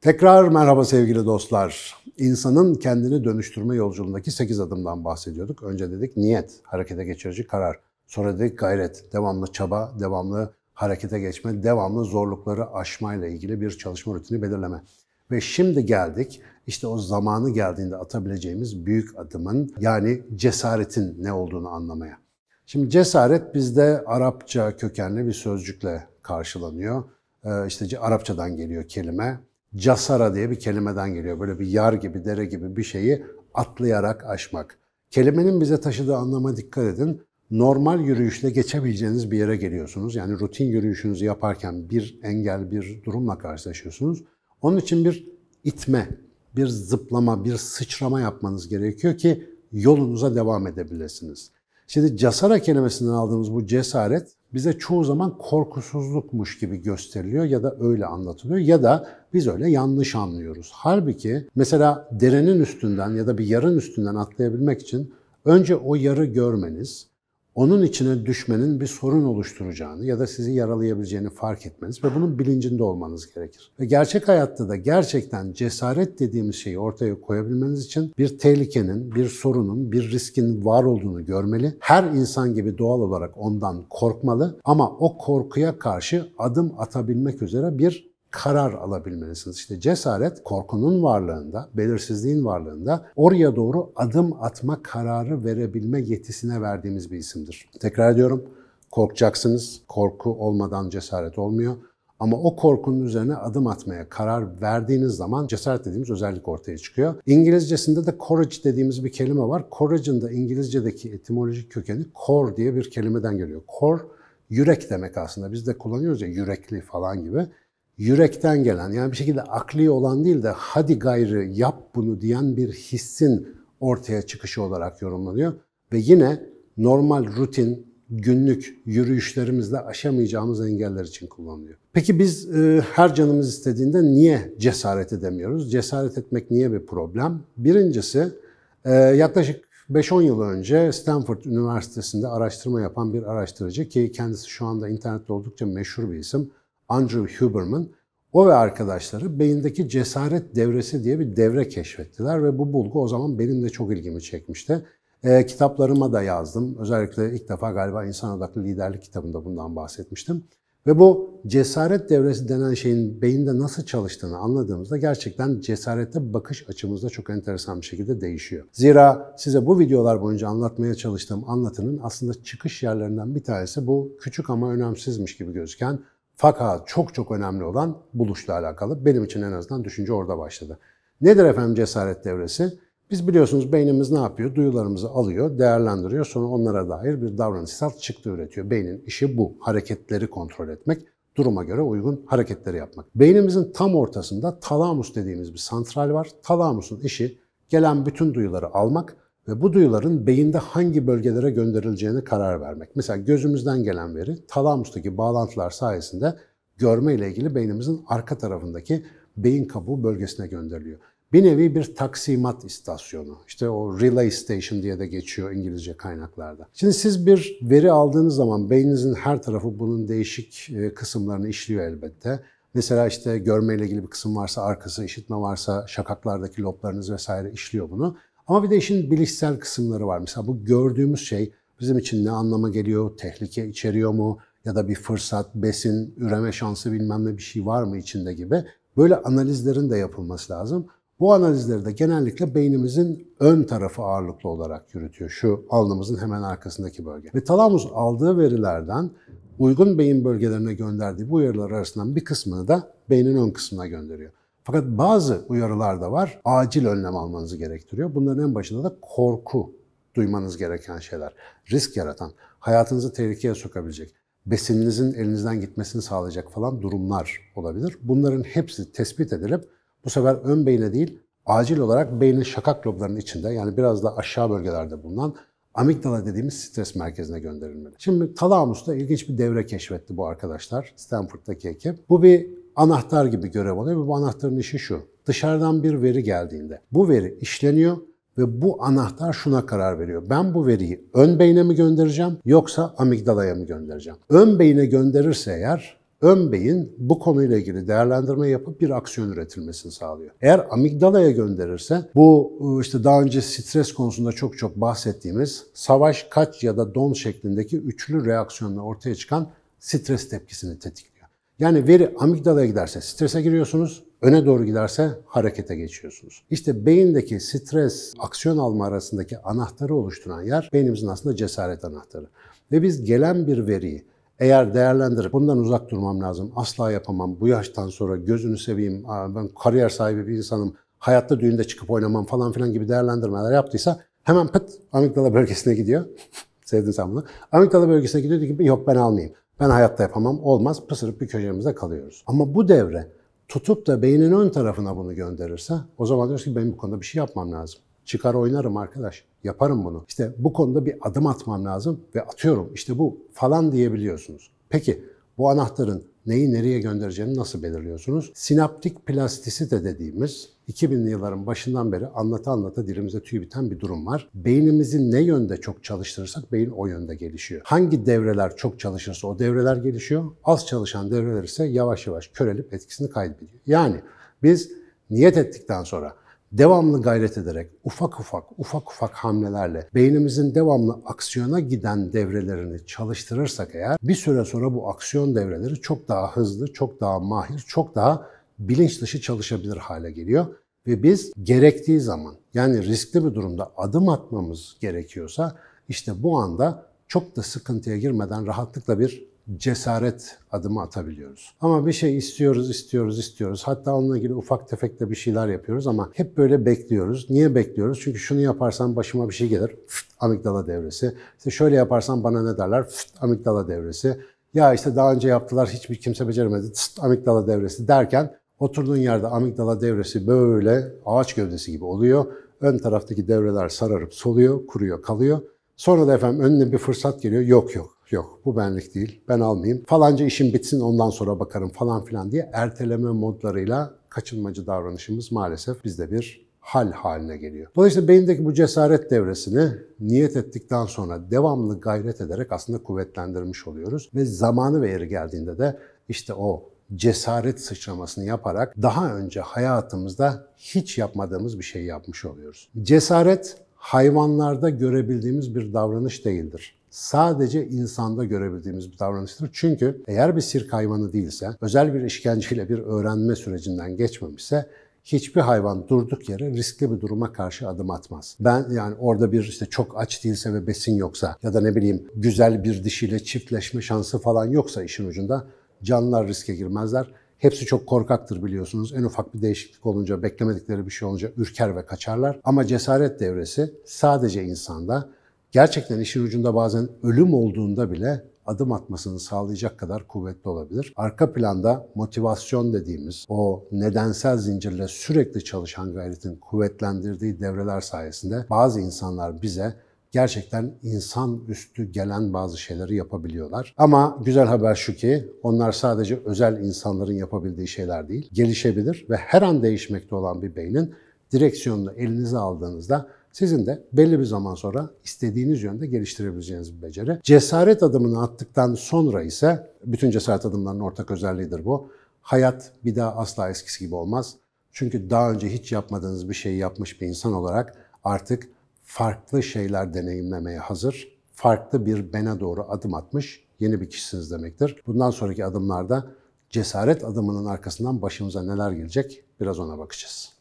Tekrar merhaba sevgili dostlar. İnsanın kendini dönüştürme yolculuğundaki 8 adımdan bahsediyorduk. Önce dedik niyet, harekete geçirici karar. Sonra dedik gayret, devamlı çaba, devamlı harekete geçme, devamlı zorlukları aşmayla ilgili bir çalışma rutini belirleme. Ve şimdi geldik işte o zamanı geldiğinde atabileceğimiz büyük adımın yani cesaretin ne olduğunu anlamaya. Şimdi cesaret bizde Arapça kökenli bir sözcükle karşılanıyor. Ee, işte Arapçadan geliyor kelime. Casara diye bir kelimeden geliyor. Böyle bir yar gibi, dere gibi bir şeyi atlayarak aşmak. Kelimenin bize taşıdığı anlama dikkat edin. Normal yürüyüşle geçebileceğiniz bir yere geliyorsunuz. Yani rutin yürüyüşünüzü yaparken bir engel, bir durumla karşılaşıyorsunuz. Onun için bir itme, bir zıplama, bir sıçrama yapmanız gerekiyor ki yolunuza devam edebilirsiniz. Şimdi casara kelimesinden aldığımız bu cesaret bize çoğu zaman korkusuzlukmuş gibi gösteriliyor ya da öyle anlatılıyor ya da biz öyle yanlış anlıyoruz. Halbuki mesela derenin üstünden ya da bir yarın üstünden atlayabilmek için önce o yarı görmeniz, onun içine düşmenin bir sorun oluşturacağını ya da sizi yaralayabileceğini fark etmeniz ve bunun bilincinde olmanız gerekir. Ve gerçek hayatta da gerçekten cesaret dediğimiz şeyi ortaya koyabilmeniz için bir tehlikenin, bir sorunun, bir riskin var olduğunu görmeli. Her insan gibi doğal olarak ondan korkmalı ama o korkuya karşı adım atabilmek üzere bir karar alabilmelisiniz. İşte cesaret korkunun varlığında, belirsizliğin varlığında oraya doğru adım atma kararı verebilme yetisine verdiğimiz bir isimdir. Tekrar ediyorum, korkacaksınız. Korku olmadan cesaret olmuyor. Ama o korkunun üzerine adım atmaya karar verdiğiniz zaman cesaret dediğimiz özellik ortaya çıkıyor. İngilizcesinde de courage dediğimiz bir kelime var. Courage'ın da İngilizce'deki etimolojik kökeni core diye bir kelimeden geliyor. Core, yürek demek aslında. Biz de kullanıyoruz ya yürekli falan gibi yürekten gelen yani bir şekilde akli olan değil de hadi gayrı yap bunu diyen bir hissin ortaya çıkışı olarak yorumlanıyor. Ve yine normal rutin günlük yürüyüşlerimizle aşamayacağımız engeller için kullanılıyor. Peki biz e, her canımız istediğinde niye cesaret edemiyoruz? Cesaret etmek niye bir problem? Birincisi e, yaklaşık 5-10 yıl önce Stanford Üniversitesi'nde araştırma yapan bir araştırıcı ki kendisi şu anda internette oldukça meşhur bir isim. Andrew Huberman o ve arkadaşları beyindeki cesaret devresi diye bir devre keşfettiler ve bu bulgu o zaman benim de çok ilgimi çekmişti. E, kitaplarıma da yazdım. Özellikle ilk defa galiba insan odaklı liderlik kitabında bundan bahsetmiştim. Ve bu cesaret devresi denen şeyin beyinde nasıl çalıştığını anladığımızda gerçekten cesarete bakış açımızda çok enteresan bir şekilde değişiyor. Zira size bu videolar boyunca anlatmaya çalıştığım anlatının aslında çıkış yerlerinden bir tanesi bu küçük ama önemsizmiş gibi gözüken fakat çok çok önemli olan buluşla alakalı. Benim için en azından düşünce orada başladı. Nedir efendim cesaret devresi? Biz biliyorsunuz beynimiz ne yapıyor? Duyularımızı alıyor, değerlendiriyor. Sonra onlara dair bir davranışsal çıktı üretiyor. Beynin işi bu. Hareketleri kontrol etmek, duruma göre uygun hareketleri yapmak. Beynimizin tam ortasında talamus dediğimiz bir santral var. Talamusun işi gelen bütün duyuları almak, ve bu duyuların beyinde hangi bölgelere gönderileceğine karar vermek. Mesela gözümüzden gelen veri talamus'taki bağlantılar sayesinde görme ile ilgili beynimizin arka tarafındaki beyin kabuğu bölgesine gönderiliyor. Bir nevi bir taksimat istasyonu. İşte o relay station diye de geçiyor İngilizce kaynaklarda. Şimdi siz bir veri aldığınız zaman beyninizin her tarafı bunun değişik e, kısımlarını işliyor elbette. Mesela işte görmeyle ilgili bir kısım varsa arkası, işitme varsa şakaklardaki loblarınız vesaire işliyor bunu. Ama bir de işin bilişsel kısımları var. Mesela bu gördüğümüz şey bizim için ne anlama geliyor, tehlike içeriyor mu ya da bir fırsat, besin, üreme şansı bilmem ne bir şey var mı içinde gibi. Böyle analizlerin de yapılması lazım. Bu analizleri de genellikle beynimizin ön tarafı ağırlıklı olarak yürütüyor. Şu alnımızın hemen arkasındaki bölge. Ve talamus aldığı verilerden uygun beyin bölgelerine gönderdiği bu uyarılar arasından bir kısmını da beynin ön kısmına gönderiyor. Fakat bazı uyarılar da var. Acil önlem almanızı gerektiriyor. Bunların en başında da korku duymanız gereken şeyler. Risk yaratan, hayatınızı tehlikeye sokabilecek, besininizin elinizden gitmesini sağlayacak falan durumlar olabilir. Bunların hepsi tespit edilip bu sefer ön beyne değil acil olarak beynin şakak loblarının içinde yani biraz da aşağı bölgelerde bulunan amigdala dediğimiz stres merkezine gönderilmeli. Şimdi talamus'ta ilginç bir devre keşfetti bu arkadaşlar Stanford'daki ekip. Bu bir anahtar gibi görev alıyor ve bu anahtarın işi şu. Dışarıdan bir veri geldiğinde bu veri işleniyor ve bu anahtar şuna karar veriyor. Ben bu veriyi ön beyne mi göndereceğim yoksa amigdalaya mı göndereceğim? Ön beyine gönderirse eğer ön beyin bu konuyla ilgili değerlendirme yapıp bir aksiyon üretilmesini sağlıyor. Eğer amigdalaya gönderirse bu e, işte daha önce stres konusunda çok çok bahsettiğimiz savaş kaç ya da don şeklindeki üçlü reaksiyonla ortaya çıkan stres tepkisini tetikliyor. Yani veri amigdalaya giderse strese giriyorsunuz, öne doğru giderse harekete geçiyorsunuz. İşte beyindeki stres, aksiyon alma arasındaki anahtarı oluşturan yer beynimizin aslında cesaret anahtarı. Ve biz gelen bir veriyi eğer değerlendirip bundan uzak durmam lazım, asla yapamam, bu yaştan sonra gözünü seveyim, ben kariyer sahibi bir insanım, hayatta düğünde çıkıp oynamam falan filan gibi değerlendirmeler yaptıysa hemen pıt amigdala bölgesine gidiyor. Sevdin sen bunu. Amigdala bölgesine gidiyor diyor ki yok ben almayayım. Ben hayatta yapamam, olmaz, pısırıp bir köşemizde kalıyoruz. Ama bu devre tutup da beynin ön tarafına bunu gönderirse o zaman diyoruz ki benim bu konuda bir şey yapmam lazım. Çıkar oynarım arkadaş. Yaparım bunu. İşte bu konuda bir adım atmam lazım ve atıyorum. İşte bu falan diyebiliyorsunuz. Peki bu anahtarın neyi nereye göndereceğini nasıl belirliyorsunuz? Sinaptik plastisite dediğimiz 2000'li yılların başından beri anlata anlata dilimize tüy biten bir durum var. Beynimizi ne yönde çok çalıştırırsak beyin o yönde gelişiyor. Hangi devreler çok çalışırsa o devreler gelişiyor. Az çalışan devreler ise yavaş yavaş körelip etkisini kaybediyor. Yani biz niyet ettikten sonra devamlı gayret ederek ufak ufak ufak ufak hamlelerle beynimizin devamlı aksiyona giden devrelerini çalıştırırsak eğer bir süre sonra bu aksiyon devreleri çok daha hızlı, çok daha mahir, çok daha bilinç dışı çalışabilir hale geliyor. Ve biz gerektiği zaman yani riskli bir durumda adım atmamız gerekiyorsa işte bu anda çok da sıkıntıya girmeden rahatlıkla bir cesaret adımı atabiliyoruz. Ama bir şey istiyoruz, istiyoruz, istiyoruz. Hatta onunla ilgili ufak tefek de bir şeyler yapıyoruz ama hep böyle bekliyoruz. Niye bekliyoruz? Çünkü şunu yaparsam başıma bir şey gelir. Fıt, amigdala devresi. İşte şöyle yaparsam bana ne derler? Fıt, amigdala devresi. Ya işte daha önce yaptılar hiçbir kimse beceremedi. Fıt, amigdala devresi derken Oturduğun yerde amigdala devresi böyle ağaç gövdesi gibi oluyor. Ön taraftaki devreler sararıp soluyor, kuruyor, kalıyor. Sonra da efendim önüne bir fırsat geliyor. Yok yok yok bu benlik değil ben almayayım. Falanca işim bitsin ondan sonra bakarım falan filan diye erteleme modlarıyla kaçınmacı davranışımız maalesef bizde bir hal haline geliyor. Dolayısıyla beyindeki bu cesaret devresini niyet ettikten sonra devamlı gayret ederek aslında kuvvetlendirmiş oluyoruz ve zamanı ve yeri geldiğinde de işte o cesaret sıçramasını yaparak daha önce hayatımızda hiç yapmadığımız bir şey yapmış oluyoruz. Cesaret hayvanlarda görebildiğimiz bir davranış değildir sadece insanda görebildiğimiz bir davranıştır. Çünkü eğer bir sirk hayvanı değilse, özel bir işkenceyle bir öğrenme sürecinden geçmemişse hiçbir hayvan durduk yere riskli bir duruma karşı adım atmaz. Ben yani orada bir işte çok aç değilse ve besin yoksa ya da ne bileyim güzel bir dişiyle çiftleşme şansı falan yoksa işin ucunda Canlılar riske girmezler. Hepsi çok korkaktır biliyorsunuz. En ufak bir değişiklik olunca, beklemedikleri bir şey olunca ürker ve kaçarlar. Ama cesaret devresi sadece insanda, gerçekten işin ucunda bazen ölüm olduğunda bile adım atmasını sağlayacak kadar kuvvetli olabilir. Arka planda motivasyon dediğimiz o nedensel zincirle sürekli çalışan gayretin kuvvetlendirdiği devreler sayesinde bazı insanlar bize gerçekten insan üstü gelen bazı şeyleri yapabiliyorlar. Ama güzel haber şu ki onlar sadece özel insanların yapabildiği şeyler değil. Gelişebilir ve her an değişmekte olan bir beynin direksiyonunu elinize aldığınızda sizin de belli bir zaman sonra istediğiniz yönde geliştirebileceğiniz bir beceri. Cesaret adımını attıktan sonra ise, bütün cesaret adımlarının ortak özelliğidir bu, hayat bir daha asla eskisi gibi olmaz. Çünkü daha önce hiç yapmadığınız bir şeyi yapmış bir insan olarak artık farklı şeyler deneyimlemeye hazır, farklı bir bene doğru adım atmış yeni bir kişisiniz demektir. Bundan sonraki adımlarda cesaret adımının arkasından başımıza neler gelecek biraz ona bakacağız.